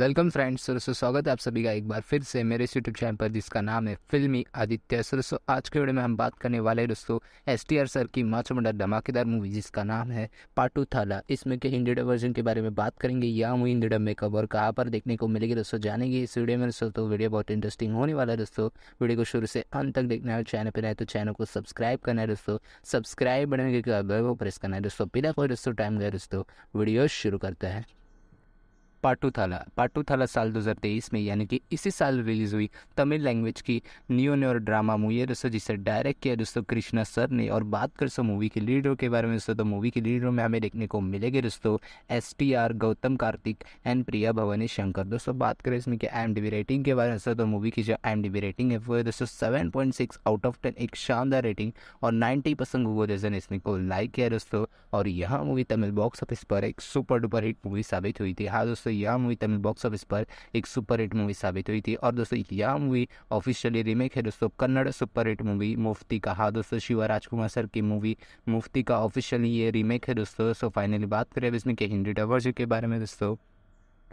welcome friends सरसो स्वागत है आप सभी का एक बार फिर से मेरे इस यूट्यूब चैनल पर जिसका नाम है फिल्मी आदित्य सरसो आज के वीडियो में हम बात करने वाले दोस्तों एस टी आर सर की माचो मंडा धमाकेदार मूवी जिसका नाम है पाटू थाला इसमें के हिंदी डब वर्जन के बारे में बात करेंगे या मूवी हिंदी डब में कब और कहाँ पर देखने को मिलेगी दोस्तों जानेंगे इस वीडियो में दोस्तों तो वीडियो बहुत इंटरेस्टिंग होने वाला है दोस्तों वीडियो को शुरू से अंत तक देखना है चैनल पर है तो चैनल को सब्सक्राइब करना है दोस्तों सब्सक्राइब बटन के बाद प्रेस करना है दोस्तों बिना कोई दोस्तों टाइम गया दोस्तों वीडियो शुरू करते हैं पाटू थाला पाटू थाला साल 2023 में यानी कि इसी साल रिलीज़ हुई तमिल लैंग्वेज की न्यू न्यूर ड्रामा मूवी है दोस्तों जिसे डायरेक्ट किया दोस्तों कृष्णा सर ने और बात कर सो मूवी के लीडरों के बारे में दोस्तों तो मूवी के लीडरों में हमें देखने को मिलेंगे दोस्तों S T R Gautham Karthik and Priya Bhavani Shankar दोस्तों बात करें इसमें आई एम डी रेटिंग के बारे में दोस्तों तो मूवी की जो आई एम डी रेटिंग है वो है दोस्तों seven point six out of ten एक शानदार रेटिंग और नाइन्टी परसेंट गूगल जैसे ने इसमें को लाइक किया दोस्तों और यह मूवी तमिल बॉक्स ऑफिस पर एक सुपर डुपर हिट मूवी साबित हुई थी हाँ दोस्तों दोस्तों यह मूवी तमिल बॉक्स ऑफिस पर एक सुपर हिट मूवी साबित हुई थी और दोस्तों यह मूवी ऑफिशियली रीमेक है दोस्तों Kannada super hit movie Mufti का हाँ दोस्तों शिवा राजकुमार सर की मूवी मुफ्ती का ऑफिशियली ये रीमेक है दोस्तों सो फाइनली बात करें अब इसमें के हिंदी डबर्स के बारे में दोस्तों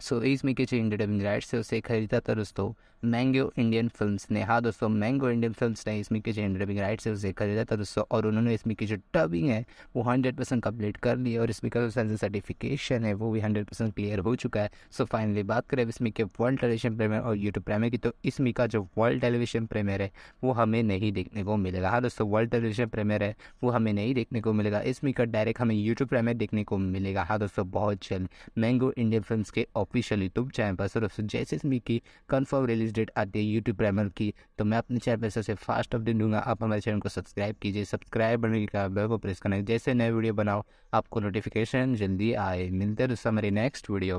सो इसमें के इंडियड बिन राइट से उसे खरीदा था तो दोस्तों मैंगो इंडियन फिल्म्स ने हाँ दोस्तों मैंगो इंडियन फिल्म्स ने इसमें के इंडियड बिन राइट से उसे खरीदा था तो दोस्तों और उन्होंने इसमें की जो डबिंग है वो हंड्रेड परसेंट कम्प्लीट कर ली और इसमें का जो सर्टिफिकेशन है वो भी हंड्रेड परसेंट क्लियर हो चुका है सो फाइनली बात करें इसमें के वर्ल्ड टेलीविजन प्रेमियर और यूट्यूब प्रेमियर की तो इसमें का जो वर्ल्ड टेलीविजन प्रेमियर है वो हमें नहीं देखने को मिलेगा हाँ दोस्तों वर्ल्ड टेलीविजन प्रेमियर है वो हमें नहीं देखने को मिलेगा इसमें का डायरेक्ट हमें यूट्यूब प्रेमियर देखने को मिलेगा हाँ दोस्तों बहुत जल्द मैंगो इंडियन फिल्म के ऑफिशियल यूट्यूब चैनल पर सर्वसुन जैसे की कन्फर्म रिलीज डेट आती है यूट्यूब प्रेमर की तो मैं अपने चैनल पर सबसे फास्ट अपडेट दूंगा आप हमारे चैनल को सब्सक्राइब कीजिए सब्सक्राइब बनने का बेल को प्रेस करना जैसे नए वीडियो बनाओ आपको नोटिफिकेशन जल्दी आए मिलते हैं नेक्स्ट वीडियो तो में